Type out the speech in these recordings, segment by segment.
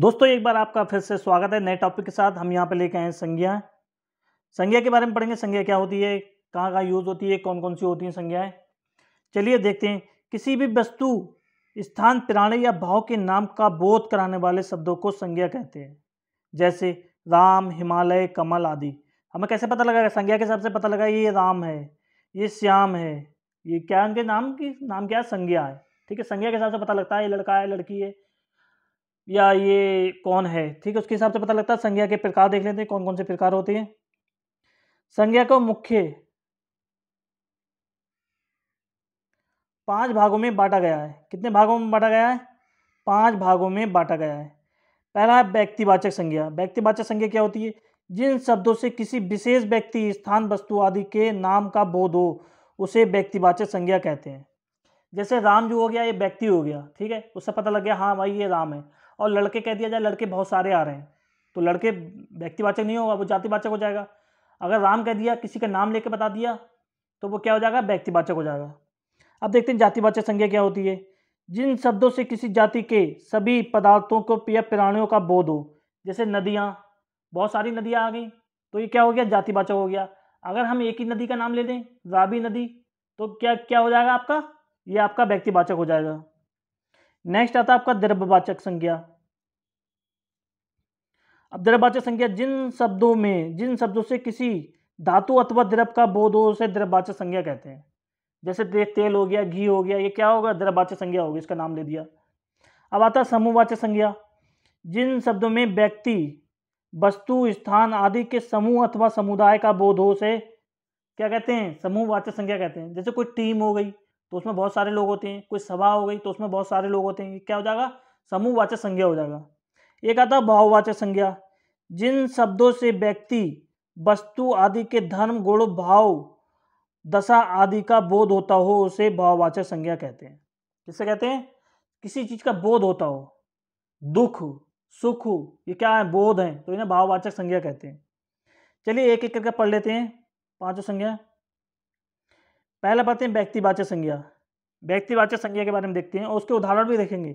दोस्तों एक बार आपका फिर से स्वागत है नए टॉपिक के साथ हम यहाँ पे लेके आए संज्ञा संज्ञा के बारे में पढ़ेंगे संज्ञा क्या होती है कहाँ कहाँ यूज़ होती है कौन कौन सी होती है संज्ञाएँ चलिए देखते हैं किसी भी वस्तु स्थान प्राणी या भाव के नाम का बोध कराने वाले शब्दों को संज्ञा कहते हैं जैसे राम हिमालय कमल आदि हमें कैसे पता लगा संज्ञा के हिसाब से पता लगा ये राम है ये श्याम है ये क्या उनके नाम की नाम क्या है संज्ञा है ठीक है संज्ञा के हिसाब से पता लगता है ये लड़का है लड़की है या ये कौन है ठीक है उसके हिसाब से पता लगता है संज्ञा के प्रकार देख लेते हैं कौन कौन से प्रकार होते हैं संज्ञा को मुख्य पांच भागों में बांटा गया है कितने भागों में बांटा गया है पांच भागों में बांटा गया है पहला है व्यक्तिवाचक संज्ञा व्यक्तिवाचक संज्ञा क्या होती है जिन शब्दों से किसी विशेष व्यक्ति स्थान वस्तु आदि के नाम का बोध हो उसे व्यक्तिवाचक संज्ञा कहते हैं जैसे राम जो हो गया ये व्यक्ति हो गया ठीक है उससे पता लग गया हाँ भाई ये राम है और लड़के कह दिया जाए लड़के बहुत सारे आ रहे हैं तो लड़के व्यक्तिवाचक नहीं होगा वो जातिवाचक हो जाएगा अगर राम कह दिया किसी का नाम लेके बता दिया तो वो क्या हो जाएगा व्यक्तिवाचक हो जाएगा अब देखते हैं जातिवाचक संज्ञा क्या होती है जिन शब्दों से किसी जाति के सभी पदार्थों को या प्राणियों का बोध हो जैसे नदियाँ बहुत सारी नदियाँ आ गई तो ये क्या हो गया जातिवाचक हो गया अगर हम एक ही नदी का नाम ले लें राबी नदी तो क्या क्या हो जाएगा आपका ये आपका व्यक्तिवाचक हो जाएगा नेक्स्ट आता है आपका द्रव्यवाचक संज्ञा अब द्रव्यवाचक संज्ञा जिन शब्दों में जिन शब्दों से किसी धातु अथवा द्रव्य का बोध हो उसे द्रव्यवाचक संज्ञा कहते हैं जैसे तेल हो गया घी हो गया ये क्या होगा द्रव्यवाचक संज्ञा होगी इसका नाम ले दिया अब आता है समूहवाचक संज्ञा जिन शब्दों में व्यक्ति वस्तु स्थान आदि के समूह अथवा समुदाय का बोध हो उसे क्या कहते हैं समूहवाचक संज्ञा कहते हैं जैसे कोई टीम हो गई तो उसमें बहुत सारे लोग होते हैं कोई सभा हो गई तो उसमें बहुत सारे लोग होते हैं क्या हो जाएगा समूहवाचक संज्ञा हो जाएगा एक आता है भाववाचक संज्ञा जिन शब्दों से व्यक्ति वस्तु आदि के धर्म गुण भाव दशा आदि का बोध होता हो उसे भाववाचक संज्ञा कहते हैं किससे कहते हैं किसी चीज़ का बोध होता हो दुख सुख ये क्या है बोध है तो इन्हें भाववाचक संज्ञा कहते हैं चलिए एक एक करके पढ़ लेते हैं पांचों संज्ञा पहला पढ़ते हैं व्यक्तिवाचक संज्ञा व्यक्तिवाचक संज्ञा के बारे में देखते हैं और उसके उदाहरण भी देखेंगे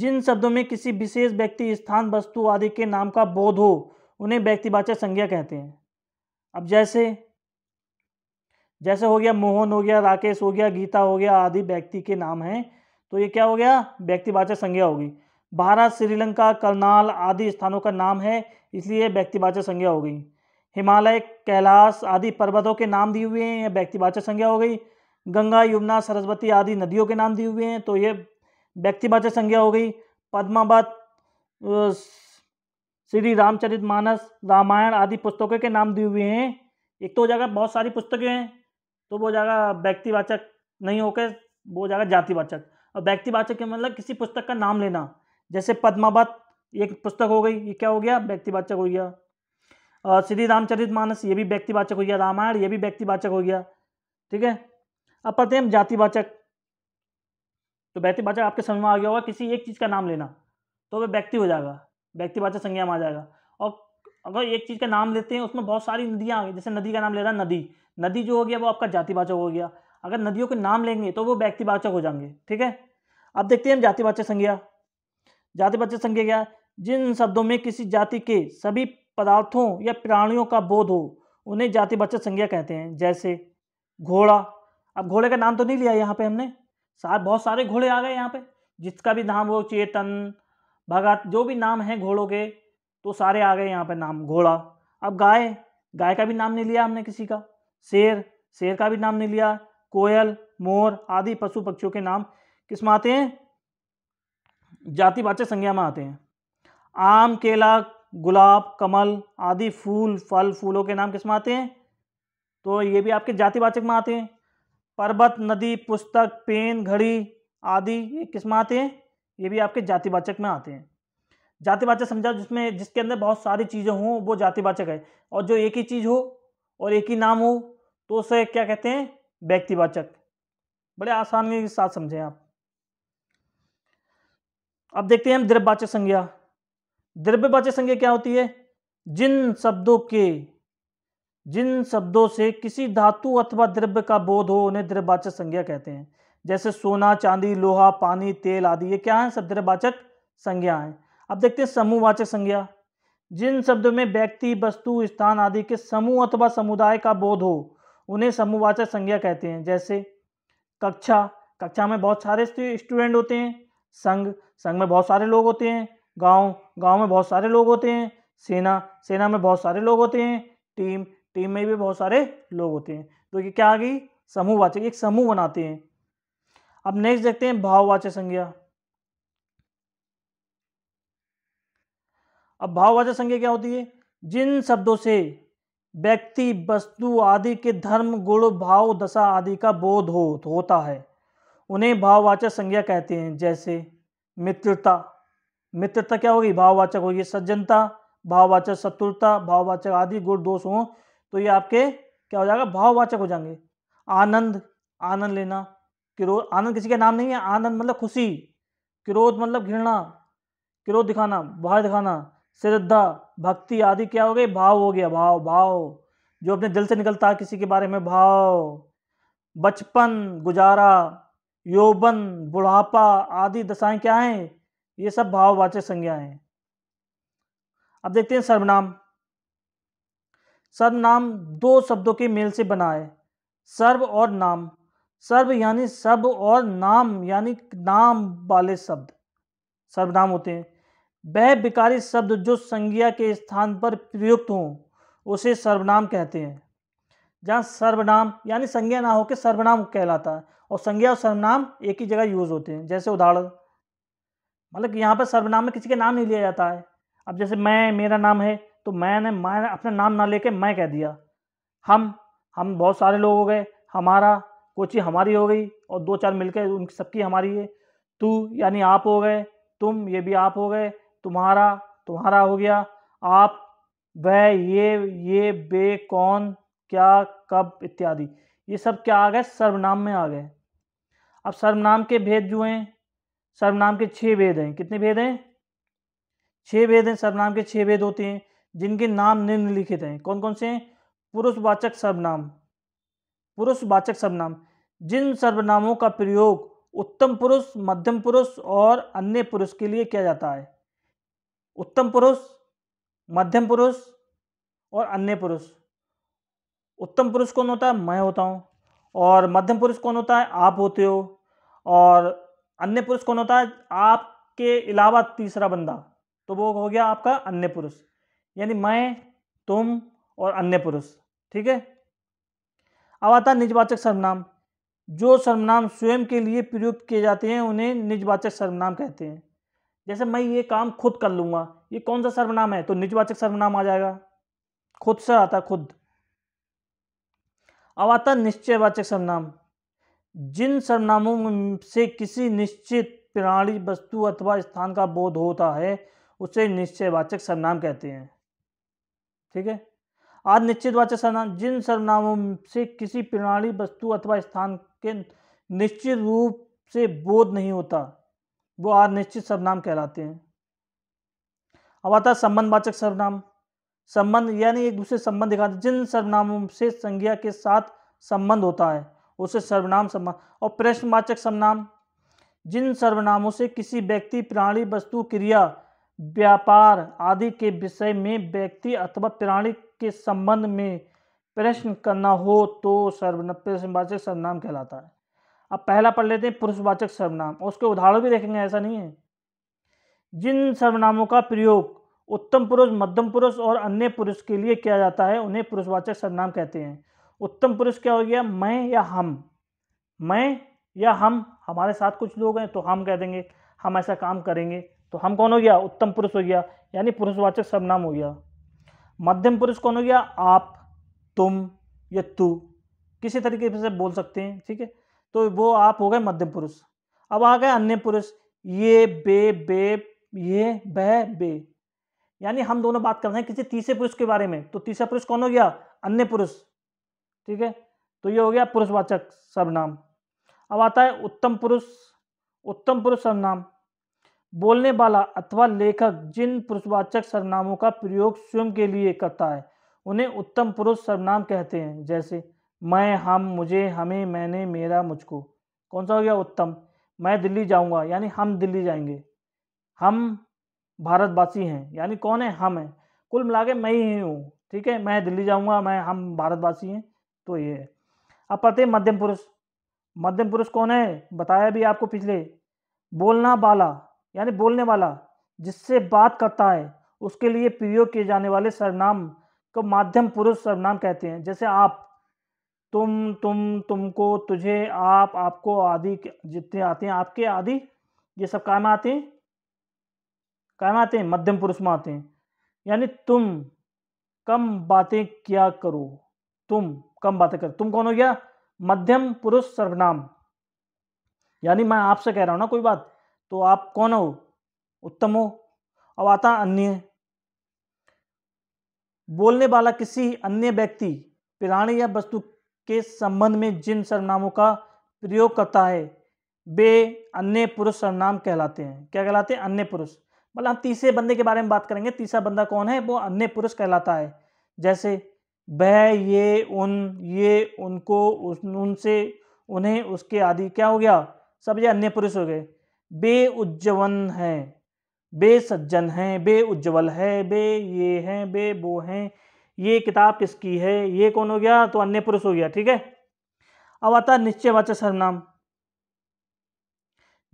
जिन शब्दों में किसी विशेष व्यक्ति स्थान वस्तु आदि के नाम का बोध हो उन्हें व्यक्तिवाचक संज्ञा कहते हैं अब जैसे जैसे हो गया मोहन हो गया राकेश हो गया गीता हो गया आदि व्यक्ति के नाम हैं तो ये क्या हो गया व्यक्तिवाचक संज्ञा होगी भारत श्रीलंका करनाल आदि स्थानों का नाम है इसलिए व्यक्तिवाचक संज्ञा हो गई हिमालय कैलाश आदि पर्वतों के नाम दिए हुए हैं यह व्यक्तिवाचक संज्ञा हो गई गंगा यमुना सरस्वती आदि नदियों के नाम दिए हुए हैं तो ये व्यक्तिवाचक संज्ञा हो गई पदमावत श्री रामचरित मानस रामायण आदि पुस्तकों के नाम दिए हुए हैं एक तो हो जाएगा बहुत सारी पुस्तकें हैं तो वो जाएगा व्यक्तिवाचक नहीं होकर वो हो जाएगा जातिवाचक और व्यक्तिवाचक के मतलब किसी पुस्तक का नाम लेना जैसे पद्मावत एक पुस्तक हो गई ये क्या हो गया व्यक्तिवाचक हो गया और श्री रामचरित मानस ये भी व्यक्तिवाचक हो गया रामायण ये भी व्यक्तिवाचक हो गया ठीक है अब पढ़ते हैं हम जातिवाचक तो व्यक्तिवाचक आपके समझ में आ गया होगा किसी एक चीज़ का नाम लेना तो वह व्यक्ति हो जाएगा व्यक्तिवाचक संज्ञा में आ जाएगा और अगर एक चीज़ का नाम लेते हैं उसमें बहुत सारी नदियाँ आ गई जैसे नदी का नाम ले रहा नदी नदी जो हो गया वो आपका जातिवाचक हो गया अगर नदियों के नाम लेंगे तो वो व्यक्तिवाचक हो जाएंगे ठीक है अब देखते हैं हम जातिवाचक संज्ञा जातिवाचक संज्ञा क्या जिन शब्दों में किसी जाति के सभी पदार्थों या प्राणियों का बोध हो उन्हें जातिवाचक संज्ञा कहते हैं जैसे घोड़ा अब घोड़े का नाम तो नहीं लिया यहाँ पे हमने सार बहुत सारे घोड़े आ गए यहाँ पे जिसका भी नाम हो चेतन भगत जो भी नाम है घोड़ों के तो सारे आ गए यहाँ पे नाम घोड़ा अब गाय गाय का भी नाम नहीं लिया हमने किसी का शेर शेर का भी नाम नहीं लिया कोयल मोर आदि पशु पक्षियों के नाम किस में आते हैं जातिवाचक संज्ञा में आते हैं आम केला गुलाब कमल आदि फूल फल फूलों के नाम किस में आते हैं तो ये भी आपके जातिवाचक में आते हैं पर्वत नदी पुस्तक पेन घड़ी आदि ये किस में आते हैं ये भी आपके जातिवाचक में आते हैं जातिवाचक समझा जिसमें जिसके अंदर बहुत सारी चीज़ें हों वो जातिवाचक है और जो एक ही चीज़ हो और एक ही नाम हो तो उसे क्या कहते हैं व्यक्तिवाचक बड़े आसानी के साथ समझें आप अब देखते हैं हम द्रव्यवाचक संज्ञा द्रव्यवाचक संज्ञा क्या होती है जिन शब्दों के जिन शब्दों से किसी धातु अथवा द्रव्य का बोध हो उन्हें द्रव्यवाचक संज्ञा कहते हैं जैसे सोना चांदी लोहा पानी तेल आदि ये क्या है सब द्रव्यवाचक संज्ञा है अब देखते हैं समूहवाचक संज्ञा जिन शब्दों में व्यक्ति वस्तु स्थान आदि के समूह अथवा समुदाय का बोध हो उन्हें समूहवाचक संज्ञा कहते हैं जैसे कक्षा कक्षा में बहुत सारे स्टूडेंट होते हैं संघ संघ में बहुत सारे लोग होते हैं गांव गांव में बहुत सारे लोग होते हैं सेना सेना में बहुत सारे लोग होते हैं टीम टीम में भी बहुत सारे लोग होते हैं तो ये क्या आ गई समूहवाचक एक समूह बनाते हैं अब नेक्स्ट देखते हैं भाववाचक संज्ञा अब भाववाचक संज्ञा क्या होती है जिन शब्दों से व्यक्ति वस्तु आदि के धर्म गुण भाव दशा आदि का बोध हो होता है उन्हें भाववाचक संज्ञा कहते हैं जैसे मित्रता मित्रता क्या होगी भाववाचक होगी सज्जनता भाववाचक शत्रुता भाववाचक आदि गुण दोष हों तो ये आपके क्या हो जाएगा भाववाचक हो जाएंगे आनंद आनंद लेना क्रोध आनंद किसी का नाम नहीं है आनंद मतलब खुशी क्रोध मतलब घृणा क्रोध दिखाना भय दिखाना श्रद्धा भक्ति आदि क्या हो गई भाव हो गया भाव भाव जो अपने दिल से निकलता है किसी के बारे में भाव बचपन गुजारा यौवन बुढ़ापा आदि दशाएं क्या हैं ये सब भाववाचक संज्ञा हैं अब देखते हैं सर्वनाम सर्वनाम दो शब्दों के मेल से बना है सर्व और नाम सर्व यानी सब और नाम यानी नाम वाले शब्द सर्वनाम होते हैं वह विकारी शब्द जो संज्ञा के स्थान पर प्रयुक्त हों उसे सर्वनाम कहते हैं जहाँ सर्वनाम यानी संज्ञा ना होकर सर्वनाम कहलाता है और संज्ञा और सर्वनाम एक ही जगह यूज होते हैं जैसे उदाहरण मतलब कि यहाँ पर सर्वनाम में किसी का नाम नहीं लिया जाता है अब जैसे मैं मेरा नाम है तो मैंने मैं अपना नाम ना लेके मैं कह दिया हम हम बहुत सारे लोग हो गए हमारा कोची हमारी हो गई और दो चार मिलकर उन सबकी हमारी है तू यानी आप हो गए तुम ये भी आप हो गए तुम्हारा तुम्हारा हो गया आप वह ये ये बे कौन क्या कब इत्यादि ये सब क्या आ गए सर्वनाम में आ गए अब सर्वनाम के भेद जो हैं सर्वनाम के छः भेद हैं कितने भेद हैं छः भेद हैं सर्वनाम के छः भेद होते हैं जिनके नाम निम्नलिखित हैं कौन कौन से हैं पुरुषवाचक सर्वनाम पुरुषवाचक सर्वनाम जिन सर्वनामों का प्रयोग उत्तम पुरुष मध्यम पुरुष और अन्य पुरुष के लिए किया जाता है उत्तम पुरुष मध्यम पुरुष और अन्य पुरुष उत्तम पुरुष कौन होता है मैं होता हूँ और मध्यम पुरुष कौन होता है आप होते हो और अन्य पुरुष कौन होता है आपके अलावा तीसरा बंदा तो वो हो गया आपका अन्य पुरुष यानी मैं तुम और अन्य पुरुष ठीक है अब आता है निजवाचक सर्वनाम जो सर्वनाम स्वयं के लिए प्रयुक्त किए जाते हैं उन्हें निजवाचक सर्वनाम कहते हैं जैसे मैं ये काम खुद कर लूँगा ये कौन सा सर्वनाम है तो निजवाचक सर्वनाम आ जाएगा खुद से आता खुद अब आता निश्चयवाचक सर्वनाम जिन सर्वनामों से किसी निश्चित प्राणी वस्तु अथवा स्थान का बोध होता है उसे निश्चयवाचक सर्वनाम कहते हैं ठीक है आज निश्चितवाचक सर्वनाम जिन सर्वनामों से किसी प्रणाली वस्तु अथवा स्थान के निश्चित रूप से बोध नहीं होता वो आज निश्चित सर्वनाम कहलाते हैं अब आता है संबंधवाचक सर्वनाम संबंध यानी एक दूसरे संबंध दिखाते जिन सर्वनामों से संज्ञा के साथ संबंध होता है उसे सर्वनाम संबंध और प्रश्नवाचक सर्वनाम जिन सर्वनामों से किसी व्यक्ति प्राणी वस्तु क्रिया व्यापार आदि के विषय में व्यक्ति अथवा प्राणी के संबंध में प्रश्न करना हो तो सर्वनवाचक सर्वनाम कहलाता है अब पहला पढ़ लेते हैं पुरुषवाचक सर्वनाम उसके उदाहरण भी देखेंगे ऐसा नहीं है जिन सर्वनामों का प्रयोग उत्तम पुरुष मध्यम पुरुष और अन्य पुरुष के लिए किया जाता है उन्हें पुरुषवाचक सर्वनाम कहते हैं उत्तम पुरुष क्या हो गया मैं या हम मैं या हम हमारे साथ कुछ लोग हैं तो हम कह देंगे हम ऐसा काम करेंगे तो हम कौन हो गया उत्तम पुरुष हो गया यानी पुरुषवाचक सर्वनाम हो गया मध्यम पुरुष कौन हो गया आप तुम या तू किसी तरीके से बोल सकते हैं ठीक है तो वो आप हो गए मध्यम पुरुष अब आ गए अन्य पुरुष ये बे बे ये बह बे यानी हम दोनों बात कर रहे हैं किसी तीसरे पुरुष के बारे में तो तीसरा पुरुष कौन हो गया अन्य पुरुष ठीक है तो ये हो गया पुरुषवाचक सर्वनाम अब आता है उत्तम पुरुष उत्तम पुरुष सर्वनाम बोलने वाला अथवा लेखक जिन पुरुषवाचक सर्वनामों का प्रयोग स्वयं के लिए करता है उन्हें उत्तम पुरुष सर्वनाम कहते हैं जैसे मैं हम मुझे हमें मैंने मेरा मुझको कौन सा हो गया उत्तम मैं दिल्ली जाऊंगा यानी हम दिल्ली जाएंगे हम भारतवासी हैं यानी कौन है हम हैं कुल मिला के मैं ही हूँ ठीक है मैं दिल्ली जाऊँगा मैं हम भारतवासी हैं तो ये है अब पते मध्यम पुरुष मध्यम पुरुष कौन है बताया भी आपको पिछले बोलना बाला यानी बोलने वाला जिससे बात करता है उसके लिए प्रयोग किए जाने वाले सरनाम को माध्यम पुरुष सर्वनाम कहते हैं जैसे आप तुम तुम तुमको तुझे आप आपको आदि जितने आते हैं आपके आदि ये सब काम आते हैं काम आते हैं मध्यम पुरुष में आते हैं यानी तुम कम बातें क्या करो तुम कम बातें करो तुम कौन हो गया मध्यम पुरुष सर्वनाम यानी मैं आपसे कह रहा हूं ना कोई बात तो आप कौन हो उत्तम हो आता अन्य बोलने वाला किसी अन्य व्यक्ति प्राणी या वस्तु के संबंध में जिन सर्वनामों का प्रयोग करता है वे अन्य पुरुष सर्वनाम कहलाते हैं क्या कहलाते हैं अन्य पुरुष मतलब हम तीसरे बंदे के बारे में बात करेंगे तीसरा बंदा कौन है वो अन्य पुरुष कहलाता है जैसे वह ये उन ये उनको उनसे उन्हें उसके आदि क्या हो गया सब ये अन्य पुरुष हो गए बे उज्जवन है सज्जन है बे उज्जवल है बे ये हैं बे वो हैं ये किताब किसकी है ये कौन हो गया तो अन्य पुरुष हो गया ठीक है अब आता है निश्चयवाचक सर्वनाम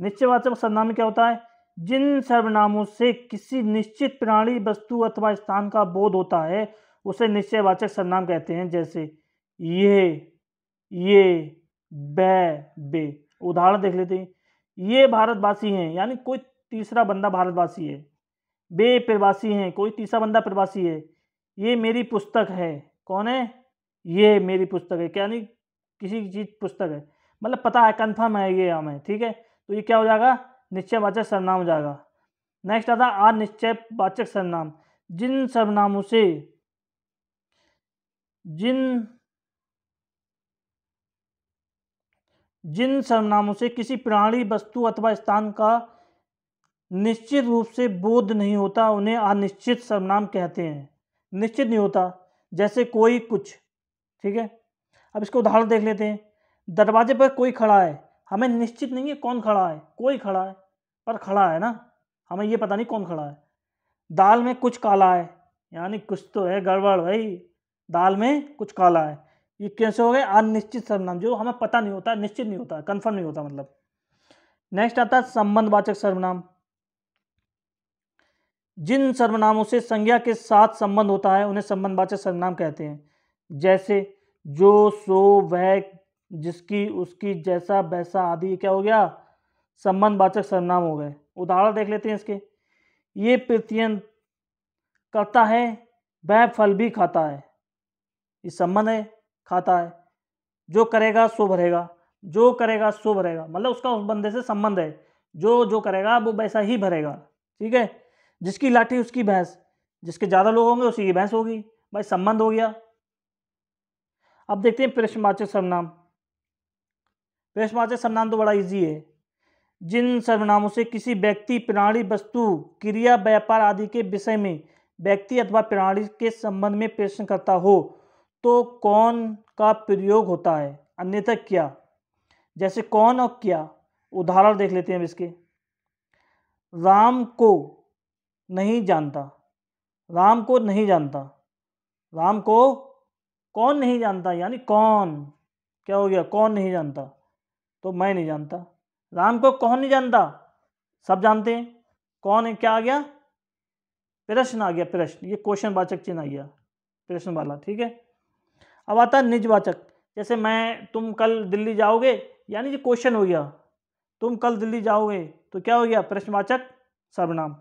निश्चयवाचक सर्वनाम क्या होता है जिन सर्वनामों से किसी निश्चित प्राणी वस्तु अथवा स्थान का बोध होता है उसे निश्चयवाचक सर्वनाम कहते हैं जैसे ये ये बे बे उदाहरण देख लेते हैं ये भारतवासी हैं यानी कोई तीसरा बंदा भारतवासी है बे प्रवासी हैं कोई तीसरा बंदा प्रवासी है ये मेरी पुस्तक है कौन है ये मेरी पुस्तक है यानी किसी की चीज़ पुस्तक है मतलब पता है कन्फर्म है ये हमें ठीक है तो ये क्या हो जाएगा निश्चय वाचक सरनाम हो जाएगा नेक्स्ट आता है वाचक सरनाम जिन सर्वनामों से जिन जिन सर्वनामों से किसी प्राणी वस्तु अथवा स्थान का निश्चित रूप से बोध नहीं होता उन्हें अनिश्चित सर्वनाम कहते हैं निश्चित नहीं होता जैसे कोई कुछ ठीक है अब इसको उदाहरण देख लेते हैं दरवाजे पर कोई खड़ा है हमें निश्चित नहीं है कौन खड़ा है कोई खड़ा है पर खड़ा है ना हमें ये पता नहीं कौन खड़ा है दाल में कुछ काला है यानी कुछ तो है गड़बड़ भाई दाल में कुछ काला है ये कैसे हो गए अनिश्चित सर्वनाम जो हमें पता नहीं होता निश्चित नहीं होता कन्फर्म नहीं होता मतलब नेक्स्ट आता है संबंधवाचक सर्वनाम जिन सर्वनामों से संज्ञा के साथ संबंध होता है उन्हें संबंधवाचक सर्वनाम कहते हैं जैसे जो सो वह जिसकी उसकी जैसा वैसा आदि क्या हो गया संबंधवाचक सर्वनाम हो गए उदाहरण देख लेते हैं इसके ये प्रत्ययन करता है वह फल भी खाता है ये संबंध है खाता है जो करेगा सो भरेगा जो करेगा सो भरेगा मतलब उसका उस बंदे से संबंध है जो जो करेगा वो वैसा ही भरेगा ठीक है जिसकी लाठी उसकी भैंस जिसके ज़्यादा लोग होंगे उसी की भैंस होगी भाई संबंध हो गया अब देखते हैं प्रश्नवाचक सर्वनाम प्रश्नवाचक सर्वनाम तो बड़ा इजी है जिन सर्वनामों से किसी व्यक्ति प्रणाली वस्तु क्रिया व्यापार आदि के विषय में व्यक्ति अथवा प्रणाली के संबंध में प्रश्न करता हो तो कौन का प्रयोग होता है अन्यथा क्या जैसे कौन और क्या उदाहरण देख लेते हैं हम इसके राम को नहीं जानता राम को नहीं जानता राम को कौन नहीं जानता यानी कौन क्या हो गया कौन नहीं जानता तो मैं नहीं जानता राम को कौन नहीं जानता सब जानते हैं कौन है क्या आ गया प्रश्न आ गया प्रश्न ये क्वेश्चन वाचक चिन्ह आ गया प्रश्न वाला ठीक है अब आता है निजवाचक जैसे मैं तुम कल दिल्ली जाओगे यानी ये क्वेश्चन हो गया तुम कल दिल्ली जाओगे तो क्या हो गया प्रश्नवाचक सर्वनाम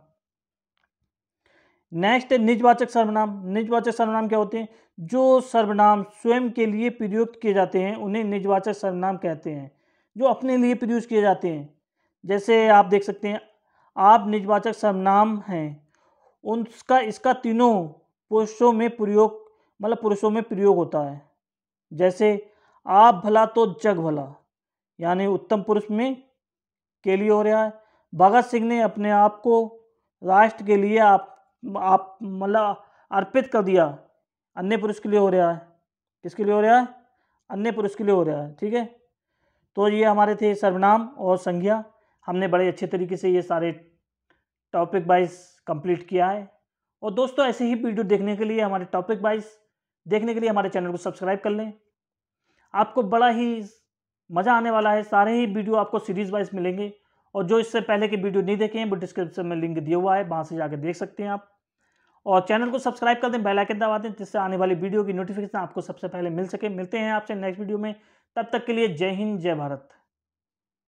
नेक्स्ट निजवाचक सर्वनाम निजवाचक सर्वनाम क्या होते हैं जो सर्वनाम स्वयं के लिए प्रयुक्त किए जाते हैं उन्हें निजवाचक सर्वनाम कहते हैं जो अपने लिए प्रयुक्त किए जाते हैं जैसे आप देख सकते हैं आप निजवाचक सर्वनाम हैं उनका इसका तीनों पोषों में प्रयोग मतलब पुरुषों में प्रयोग होता है जैसे आप भला तो जग भला यानी उत्तम पुरुष में के लिए हो रहा है भगत सिंह ने अपने आप को राष्ट्र के लिए आप आप मतलब अर्पित कर दिया अन्य पुरुष के लिए हो रहा है किसके लिए हो रहा है अन्य पुरुष के लिए हो रहा है ठीक है तो ये हमारे थे सर्वनाम और संज्ञा हमने बड़े अच्छे तरीके से ये सारे टॉपिक वाइज कंप्लीट किया है और दोस्तों ऐसे ही वीडियो देखने के लिए हमारे टॉपिक वाइज देखने के लिए हमारे चैनल को सब्सक्राइब कर लें आपको बड़ा ही मज़ा आने वाला है सारे ही वीडियो आपको सीरीज़ वाइज मिलेंगे और जो इससे पहले के वीडियो नहीं देखे हैं वो डिस्क्रिप्शन में लिंक दिया हुआ है वहाँ से जाकर देख सकते हैं आप और चैनल को सब्सक्राइब कर दें बेलाइकन दबा दें जिससे आने वाली वीडियो की नोटिफिकेशन आपको सबसे पहले मिल सके मिलते हैं आपसे नेक्स्ट वीडियो में तब तक के लिए जय हिंद जय भारत